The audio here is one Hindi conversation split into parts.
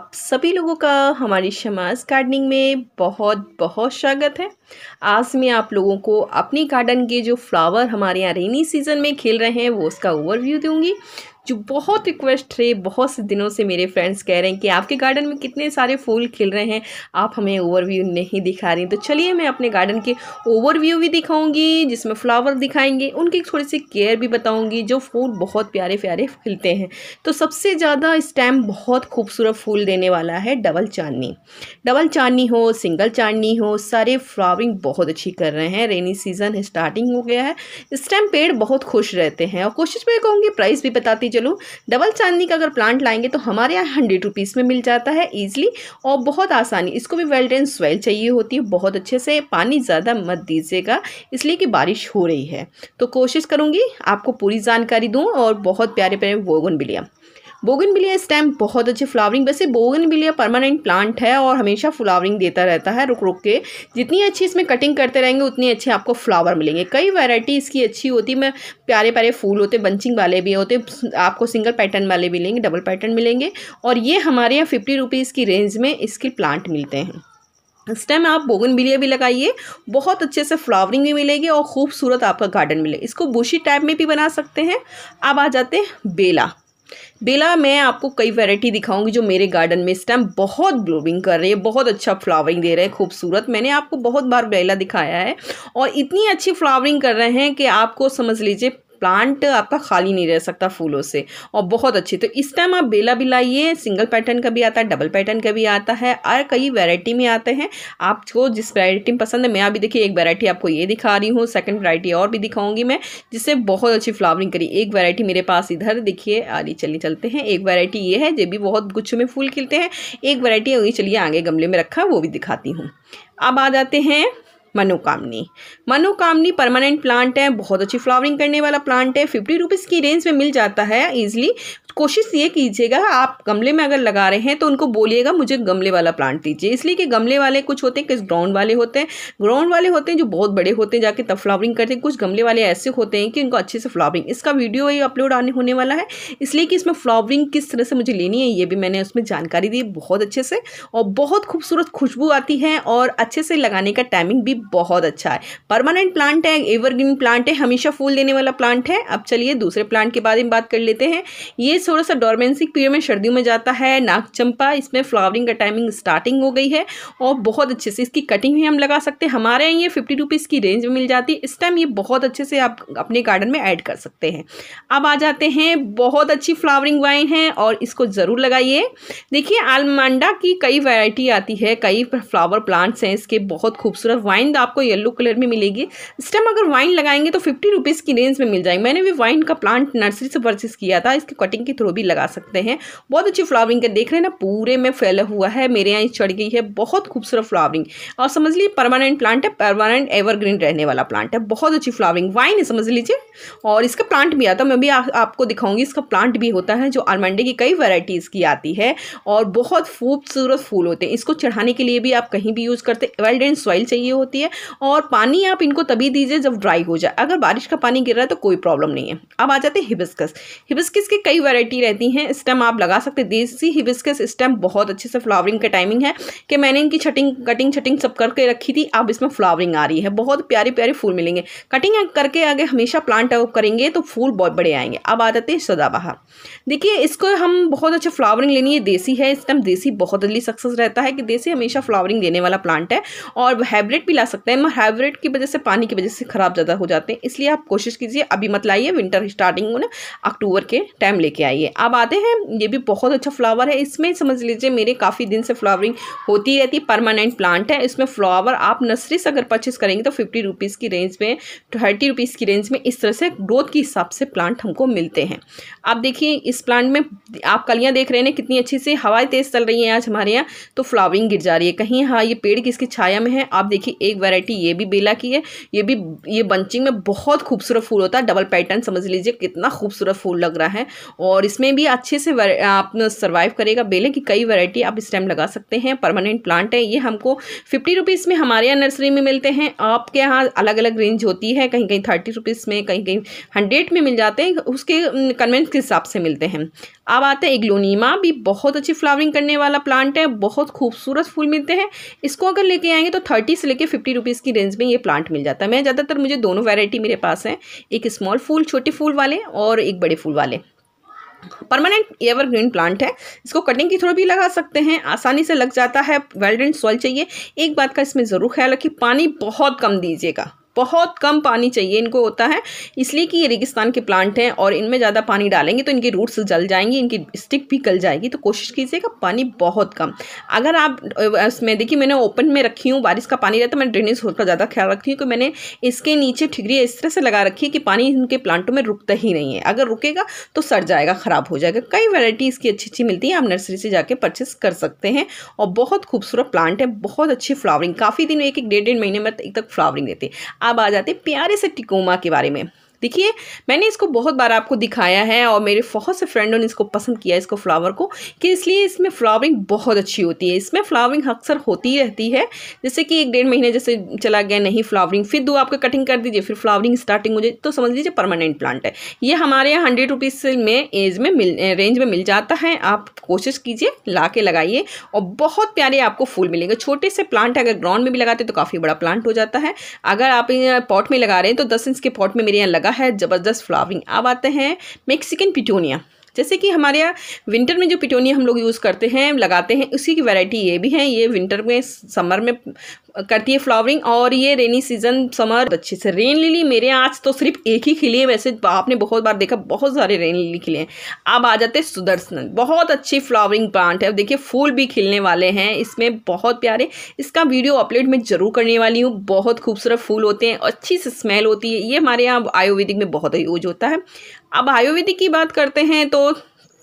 आप सभी लोगों का हमारी शमाज गार्डनिंग में बहुत बहुत स्वागत है आज मैं आप लोगों को अपने गार्डन के जो फ्लावर हमारे यहाँ रेनी सीज़न में खिल रहे हैं वो उसका ओवरव्यू दूंगी जो बहुत रिक्वेस्ट रहे बहुत से दिनों से मेरे फ्रेंड्स कह रहे हैं कि आपके गार्डन में कितने सारे फूल खिल रहे हैं आप हमें ओवरव्यू नहीं दिखा रही तो चलिए मैं अपने गार्डन के ओवरव्यू भी दिखाऊंगी जिसमें फ्लावर दिखाएंगे उनकी थोड़ी सी केयर भी बताऊंगी जो फूल बहुत प्यारे प्यारे खिलते हैं तो सबसे ज़्यादा इस टाइम बहुत खूबसूरत फूल देने वाला है डबल चांदनी डबल चाँदनी हो सिंगल चांदनी हो सारे फ्लावरिंग बहुत अच्छी कर रहे हैं रेनी सीज़न स्टार्टिंग हो गया है इस टाइम पेड़ बहुत खुश रहते हैं और कोशिश मैं कहूँगी प्राइस भी बताती जो चलो डबल चांदनी का अगर प्लांट लाएंगे तो हमारे यहाँ हंड्रेड रुपीज़ में मिल जाता है ईजिली और बहुत आसानी इसको भी वेल ड्रेन सॉइल चाहिए होती है बहुत अच्छे से पानी ज़्यादा मत दीजिएगा इसलिए कि बारिश हो रही है तो कोशिश करूँगी आपको पूरी जानकारी दूँ और बहुत प्यारे प्यारे वोगन बिलिया बोगन बिलिया इस टाइम बहुत अच्छे फ्लावरिंग वैसे बोगन बिलिया परमानेंट प्लांट है और हमेशा फ्लावरिंग देता रहता है रुक रुक के जितनी अच्छी इसमें कटिंग करते रहेंगे उतनी अच्छे आपको फ्लावर मिलेंगे कई वैरायटी इसकी अच्छी होती है प्यारे प्यारे फूल होते बंचिंग वाले भी होते आपको सिंगल पैटर्न वाले भी मिलेंगे डबल पैटर्न मिलेंगे और ये हमारे यहाँ फिफ्टी रुपीज़ की रेंज में इसके प्लांट मिलते हैं इस टाइम आप बोगन बिलिया भी लगाइए बहुत अच्छे से फ्लावरिंग भी मिलेगी और खूबसूरत आपका गार्डन मिलेगा इसको बुशी टाइप में भी बना सकते हैं अब आ जाते हैं बेला बेला मैं आपको कई वैरायटी दिखाऊंगी जो मेरे गार्डन में इस टाइम बहुत ग्लोबिंग कर रही है बहुत अच्छा फ्लावरिंग दे रहे हैं खूबसूरत मैंने आपको बहुत बार बेला दिखाया है और इतनी अच्छी फ्लावरिंग कर रहे हैं कि आपको समझ लीजिए प्लांट आपका खाली नहीं रह सकता फूलों से और बहुत अच्छे तो इस टाइम आप बेला बिलाइए सिंगल पैटर्न का भी आता है डबल पैटर्न का भी आता है और कई वेराइटी में आते हैं आपको जिस वेराइटी में पसंद है मैं अभी देखिए एक वेराइटी आपको ये दिखा रही हूँ सेकंड वेराइटी और भी दिखाऊंगी मैं जिससे बहुत अच्छी फ्लावरिंग करी एक वेराइटी मेरे पास इधर देखिए आगे चलिए चलते हैं एक वेराइटी ये है जो भी बहुत गुच्छों में फूल खिलते हैं एक वेराइटी वही चलिए आगे गमले में रखा वो भी दिखाती हूँ अब आ जाते हैं मनोकामनी मनोकामनी परमानेंट प्लांट है बहुत अच्छी फ्लावरिंग करने वाला प्लांट है फिफ्टी रुपीज़ की रेंज में मिल जाता है ईजिली कोशिश ये कीजिएगा आप गमले में अगर लगा रहे हैं तो उनको बोलिएगा मुझे गमले वाला प्लांट दीजिए इसलिए कि गमले वाले कुछ होते हैं किस ग्राउंड वाले होते हैं ग्राउंड वाले होते हैं जो बहुत बड़े होते हैं जाके तब फ्लावरिंग करते हैं कुछ गमले वाले ऐसे होते हैं कि उनको अच्छे से फ्लावरिंग इसका वीडियो ही अपलोड आने होने वाला है इसलिए कि इसमें फ्लावरिंग किस तरह से मुझे लेनी है ये भी मैंने उसमें जानकारी दी बहुत अच्छे से और बहुत खूबसूरत खुशबू आती है और अच्छे से लगाने का टाइमिंग भी बहुत अच्छा है परमानेंट प्लांट है एवरग्रीन प्लांट है हमेशा फूल देने वाला प्लांट है अब चलिए दूसरे प्लांट के बारे में बात कर लेते हैं ये थोड़ा सा डोरमेंसिक पीरियड में सर्दियों में जाता है नाग चंपा इसमें फ्लावरिंग का टाइमिंग स्टार्टिंग हो गई है और बहुत अच्छे से इसकी कटिंग भी हम लगा सकते हैं हमारे यहाँ ये फिफ्टी रुपीज़ की रेंज में मिल जाती है इस टाइम ये बहुत अच्छे से आप अपने गार्डन में ऐड कर सकते हैं अब आ जाते हैं बहुत अच्छी फ्लावरिंग वाइन है और इसको ज़रूर लगाइए देखिए आलमांडा की कई वैरायटी आती है कई फ्लावर प्लांट्स हैं इसके बहुत खूबसूरत वाइन वाइन आपको येलो कलर में मिलेगी इस टाइम अगर वाइन लगाएंगे तो फिफ्टी रुपीज़ की रेंज में मिल जाएंगे मैंने भी वाइन का प्लांट नर्सरी से परचेस किया था इसकी कटिंग के थ्रू भी लगा सकते हैं बहुत अच्छी फ्लावरिंग है देख रहे हैं ना पूरे में फैला हुआ है मेरे यहाँ चढ़ गई है बहुत खूबसूरत फ्लावरिंग और समझ लीजिए परमानेंट प्लांट है परमानेंट एवरग्रीन रहने वाला प्लांट है बहुत अच्छी फ्लावरिंग वाइन है समझ लीजिए और इसका प्लांट भी आता है मैं भी आपको दिखाऊंगी इसका प्लांट भी होता है जो आरमंडे की कई वैरायटीज़ की आती है और बहुत खूबसूरत फूल होते हैं इसको चढ़ाने के लिए भी आप कहीं भी यूज़ करते वेल्ड एंड सॉइल चाहिए होती है है और पानी आप इनको तभी दीजिए जब ड्राई हो जाए अगर बारिश का पानी गिर रहा है तो कोई प्रॉब्लम नहीं है अब आ जाते हैं हिबिस्कस हिबिस्किस की कई वैरायटी रहती हैं स्टेम आप लगा सकते देसी हिबिस्कस स्टेम बहुत अच्छे से फ्लावरिंग का टाइमिंग है कि मैंने इनकी छटिंग कटिंग छटिंग सब करके रखी थी अब इसमें फ्लावरिंग आ रही है बहुत प्यारे प्यारे फूल मिलेंगे कटिंग करके आगे हमेशा प्लांट करेंगे तो फूल बहुत बड़े आएंगे अब आ जाते हैं सदाबहार देखिए इसको हम बहुत अच्छे फ्लावरिंग लेनी है देसी है इस टाइम देसी बहुत जल्दी सक्सेस रहता है कि देसी हमेशा फ्लावरिंग देने वाला प्लांट है और हाइब्रिड भी ला सकते हैं हाइब्रिड की वजह से पानी की वजह से ख़राब ज़्यादा हो जाते हैं इसलिए आप कोशिश कीजिए अभी मत लाइए विंटर स्टार्टिंग में अक्टूबर के टाइम लेके आइए अब आते हैं ये भी बहुत अच्छा फ्लावर है इसमें समझ लीजिए मेरे काफ़ी दिन से फ्लावरिंग होती रहती परमानेंट प्लांट है इसमें फ्लावर आप नर्सरी से अगर परचेस करेंगे तो फिफ्टी रुपीज़ की रेंज में थर्टी रुपीज़ की रेंज में इस तरह से ग्रोथ के हिसाब से प्लांट हमको मिलते हैं आप देखिए इस प्लांट में आप कलियाँ देख रहे हैं कितनी अच्छी से हवाएं तेज़ चल रही हैं आज हमारे यहाँ तो फ्लावरिंग गिर जा रही है कहीं हाँ ये पेड़ किसकी छाया में है आप देखिए एक एक वेराइटी ये भी बेला की है ये भी ये बंचिंग में बहुत खूबसूरत फूल होता है डबल पैटर्न समझ लीजिए कितना खूबसूरत फूल लग रहा है और इसमें भी अच्छे से आप सर्वाइव करेगा बेले की कई वैरायटी आप इस टाइम लगा सकते हैं परमानेंट प्लांट है ये हमको फिफ्टी रुपीज़ में हमारे यहाँ नर्सरी में मिलते हैं आपके यहाँ अलग अलग रेंज होती है कहीं कहीं थर्टी रुपीज़ में कहीं कहीं हंड्रेड में मिल जाते हैं उसके कन्वेंस के हिसाब से मिलते हैं अब आते हैं इग्लोनीमा भी बहुत अच्छी फ्लावरिंग करने वाला प्लांट है बहुत खूबसूरत फूल मिलते हैं इसको अगर लेके आएंगे तो थर्टी से लेके फिफ्टी फिफ्टी रुपीज़ की रेंज में ये प्लांट मिल जाता है मैं ज़्यादातर मुझे दोनों वैरायटी मेरे पास हैं एक स्मॉल फूल छोटे फूल वाले और एक बड़े फूल वाले परमानेंट एवरग्रीन प्लांट है इसको कटिंग की थ्रो भी लगा सकते हैं आसानी से लग जाता है वेल्डेंट सॉइल चाहिए एक बात का इसमें ज़रूर ख्याल रखिए पानी बहुत कम दीजिएगा बहुत कम पानी चाहिए इनको होता है इसलिए कि ये रेगिस्तान के प्लांट हैं और इनमें ज़्यादा पानी डालेंगे तो इनकी रूट्स जल जाएंगे इनकी स्टिक भी गल जाएगी तो कोशिश कीजिएगा पानी बहुत कम अगर आप इसमें देखिए मैंने ओपन में रखी हूँ बारिश का पानी रहता मैं ड्रेनेज होल का ज़्यादा ख्याल रखती हूँ कि मैंने इसके नीचे ठिगरी इस तरह से लगा रखी है कि पानी इनके प्लांटों में रुकता ही नहीं है अगर रुकेगा तो सड़ जाएगा ख़राब हो जाएगा कई वेराइटी इसकी अच्छी अच्छी मिलती है आप नर्सरी से जाकर परचेस कर सकते हैं और बहुत खूबसूरत प्लांट है बहुत अच्छी फ्लावरिंग काफ़ी दिन एक एक डेढ़ डेढ़ महीने में एक तक फ्लावरिंग देती है अब आ जाते प्यारे से टिकोमा के बारे में देखिए मैंने इसको बहुत बार आपको दिखाया है और मेरे बहुत से फ्रेंडों ने इसको पसंद किया इसको फ्लावर को कि इसलिए इसमें फ्लावरिंग बहुत अच्छी होती है इसमें फ्लावरिंग अक्सर होती रहती है जैसे कि एक डेढ़ महीने जैसे चला गया नहीं फ्लावरिंग फिर दो आपके कटिंग कर दीजिए फिर फ्लावरिंग स्टार्टिंग हो जाए तो समझ लीजिए परमानेंट प्लांट है ये हमारे यहाँ हंड्रेड रुपीज़ में एज में मिल रेंज में मिल जाता है आप कोशिश कीजिए ला के लगाइए और बहुत प्यारे आपको फूल मिलेंगे छोटे से प्लांट अगर ग्राउंड में भी लगाते तो काफ़ी बड़ा प्लांट हो जाता है अगर आप पॉट में लगा रहे हैं तो दस इंच के पॉट में मेरे यहाँ लगा होता है ज़बरदस्त फ्लावरिंग अब आते हैं मेक्सिकन पिटोनिया जैसे कि हमारे यहाँ विंटर में जो पिटोनिया हम लोग यूज़ करते हैं लगाते हैं उसी की वैरायटी ये भी है ये विंटर में समर में करती है फ्लावरिंग और ये रेनी सीजन समर अच्छे से रेन लिली मेरे आज तो सिर्फ एक ही खिली है वैसे आपने बहुत बार देखा बहुत सारे रेन लिली खिले हैं अब आ जाते हैं सुदर्शनन बहुत अच्छी फ्लावरिंग प्लांट है अब देखिए फूल भी खिलने वाले हैं इसमें बहुत प्यारे इसका वीडियो अपलोड मैं ज़रूर करने वाली हूँ बहुत खूबसूरत फूल होते हैं अच्छी सी स्मेल होती है ये हमारे यहाँ आयुर्वेदिक में बहुत यूज होता है अब आयुर्वेदिक की बात करते हैं तो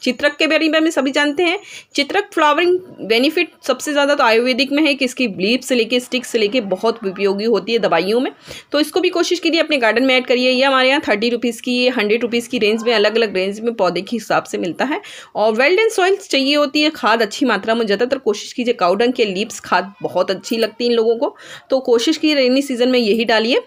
चित्रक के बारे में सभी जानते हैं चित्रक फ्लावरिंग बेनिफिट सबसे ज़्यादा तो आयुर्वेदिक में है कि इसकी ब्लीप से लेके स्टिक से लेके बहुत उपयोगी होती है दवाइयों में तो इसको भी कोशिश कीजिए अपने गार्डन में ऐड करिए ये हमारे यहाँ थर्टी रुपीज़ की हंड्रेड रुपीज़ की रेंज में अलग अलग रेंज में पौधे के हिसाब से मिलता है और वेल्ड एंड सॉइल्स चाहिए होती है खाद अच्छी मात्रा में ज़्यादातर कोशिश कीजिए काउडंग के लीप्स खाद बहुत अच्छी लगती है इन लोगों को तो कोशिश कीजिए रेनी सीजन में यही डालिए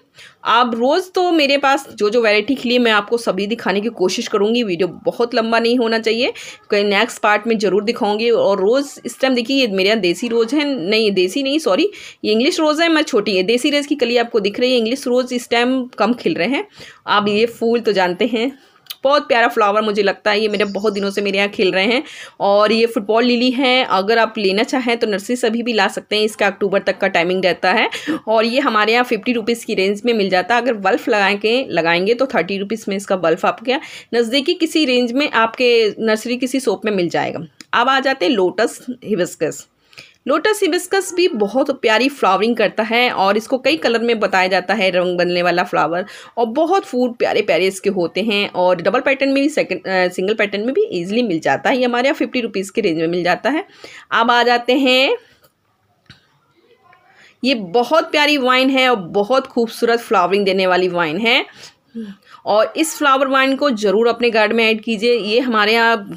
आप रोज़ तो मेरे पास जो जो वैरायटी खिली मैं आपको सभी दिखाने की कोशिश करूँगी वीडियो बहुत लंबा नहीं होना चाहिए कहीं नेक्स्ट पार्ट में ज़रूर दिखाऊंगी और रोज़ इस टाइम देखिए ये मेरे यहाँ देसी रोज़ है नहीं देसी नहीं सॉरी ये इंग्लिश रोज़ है मैं छोटी है देसी रोज़ की कली आपको दिख रही है इंग्लिश रोज़ इस टाइम कम खिल रहे हैं आप ये फूल तो जानते हैं बहुत प्यारा फ्लावर मुझे लगता है ये मेरे बहुत दिनों से मेरे यहाँ खिल रहे हैं और ये फुटबॉल लिली है अगर आप लेना चाहें तो नर्सरी से अभी भी ला सकते हैं इसका अक्टूबर तक का टाइमिंग रहता है और ये हमारे यहाँ फिफ्टी रुपीज़ की रेंज में मिल जाता है अगर बल्फ लगा के लगाएंगे तो थर्टी रुपीज़ में इसका बल्फ आपके नज़दीकी किसी रेंज में आपके नर्सरी किसी सोप में मिल जाएगा अब आ जाते हैं लोटस हिबिस्कस लोटस हिबिस्कस भी बहुत प्यारी फ्लावरिंग करता है और इसको कई कलर में बताया जाता है रंग बनने वाला फ्लावर और बहुत फूल प्यारे प्यारे इसके होते हैं और डबल पैटर्न में भी सेकंड सिंगल पैटर्न में भी ईजिली मिल जाता है ये हमारे यहाँ फिफ्टी रुपीज़ के रेंज में मिल जाता है अब आ जाते हैं ये बहुत प्यारी वाइन है और बहुत खूबसूरत फ्लावरिंग देने वाली वाइन है और इस फ्लावर वाइन को ज़रूर अपने गार्ड में ऐड कीजिए ये हमारे यहाँ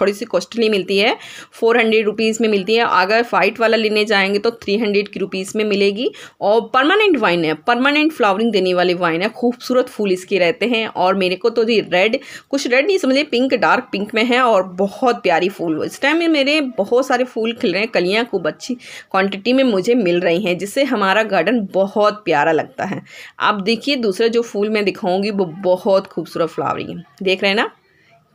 थोड़ी सी कॉस्टली मिलती है फोर हंड्रेड रुपीज़ में मिलती है अगर वाइट वाला लेने जाएंगे तो थ्री हंड्रेड की रुपीज़ में मिलेगी और परमानेंट वाइन है परमानेंट फ्लावरिंग देने वाली वाइन है खूबसूरत फूल इसके रहते हैं और मेरे को तो जी रेड कुछ रेड नहीं समझे पिंक डार्क पिंक में है और बहुत प्यारी फूल इस टाइम में मेरे बहुत सारे फूल खिल रहे हैं कलियाँ खूब अच्छी क्वान्टिटी में मुझे मिल रही हैं जिससे हमारा गार्डन बहुत प्यारा लगता है आप देखिए दूसरा जो फूल मैं दिखाऊँगी वो बहुत खूबसूरत फ्लावरिंग है देख रहे हैं ना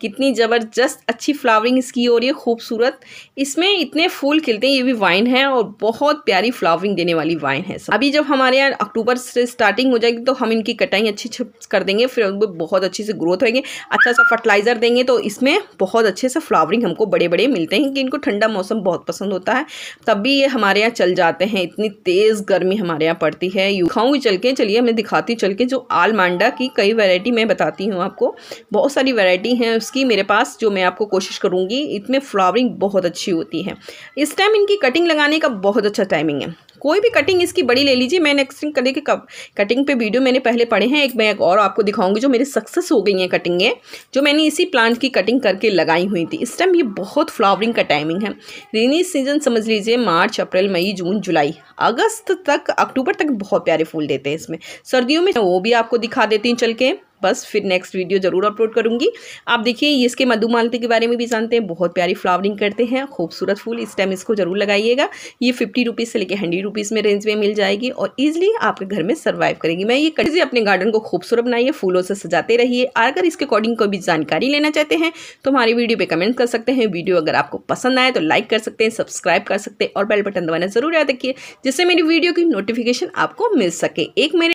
कितनी ज़बरदस्त अच्छी फ्लावरिंग इसकी हो रही है खूबसूरत इसमें इतने फूल खिलते हैं ये भी वाइन है और बहुत प्यारी फ्लावरिंग देने वाली वाइन है अभी जब हमारे यहाँ अक्टूबर से स्टार्टिंग हो जाएगी तो हम इनकी कटाई अच्छी कर देंगे फिर उनमें बहुत अच्छी से ग्रोथ होगी अच्छा सा फर्टिलाइज़र देंगे तो इसमें बहुत अच्छे से फ्लावरिंग हमको बड़े बड़े मिलते हैं कि इनको ठंडा मौसम बहुत पसंद होता है तब भी ये हमारे यहाँ चल जाते हैं इतनी तेज़ गर्मी हमारे यहाँ पड़ती है खाऊँगी चल के चलिए मैं दिखाती चल के जो आलमांडा की कई वेराइटी मैं बताती हूँ आपको बहुत सारी वेराइटी हैं लीव्स की मेरे पास जो मैं आपको कोशिश करूँगी इसमें फ्लावरिंग बहुत अच्छी होती है इस टाइम इनकी कटिंग लगाने का बहुत अच्छा टाइमिंग है कोई भी कटिंग इसकी बड़ी ले लीजिए मैंने टाइम कले के कटिंग पे वीडियो मैंने पहले पढ़े हैं एक मैं एक और आपको दिखाऊंगी जो मेरी सक्सेस हो गई हैं कटिंगें जो मैंने इसी प्लांट की कटिंग करके लगाई हुई थी इस टाइम ये बहुत फ्लावरिंग का टाइमिंग है रेनी सीजन समझ लीजिए मार्च अप्रैल मई जून जुलाई अगस्त तक अक्टूबर तक बहुत प्यारे फूल देते हैं इसमें सर्दियों में वो भी आपको दिखा देती हैं चल के बस फिर नेक्स्ट वीडियो ज़रूर अपलोड करूंगी आप देखिए इसके मधुमालती के बारे में भी जानते हैं बहुत प्यारी फ्लावरिंग करते हैं खूबसूरत फूल इस टाइम इसको ज़रूर लगाइएगा ये फिफ्टी रुपीज़ से लेकर हंड्रेड रुपीज़ में रेंज में मिल जाएगी और ईजिली आपके घर में सर्वाइव करेगी मैं ये कैसे अपने गार्डन को खूबसूरत बनाइए फूलों से सजाते रहिए अगर इसके अकॉर्डिंग कोई भी जानकारी लेना चाहते हैं तो हमारी वीडियो पर कमेंट कर सकते हैं वीडियो अगर आपको पसंद आए तो लाइक कर सकते हैं सब्सक्राइब कर सकते हैं और बेल बटन दबाना ज़रूर याद रखिए जिससे मेरी वीडियो की नोटिफिकेशन आपको मिल सके एक मेरे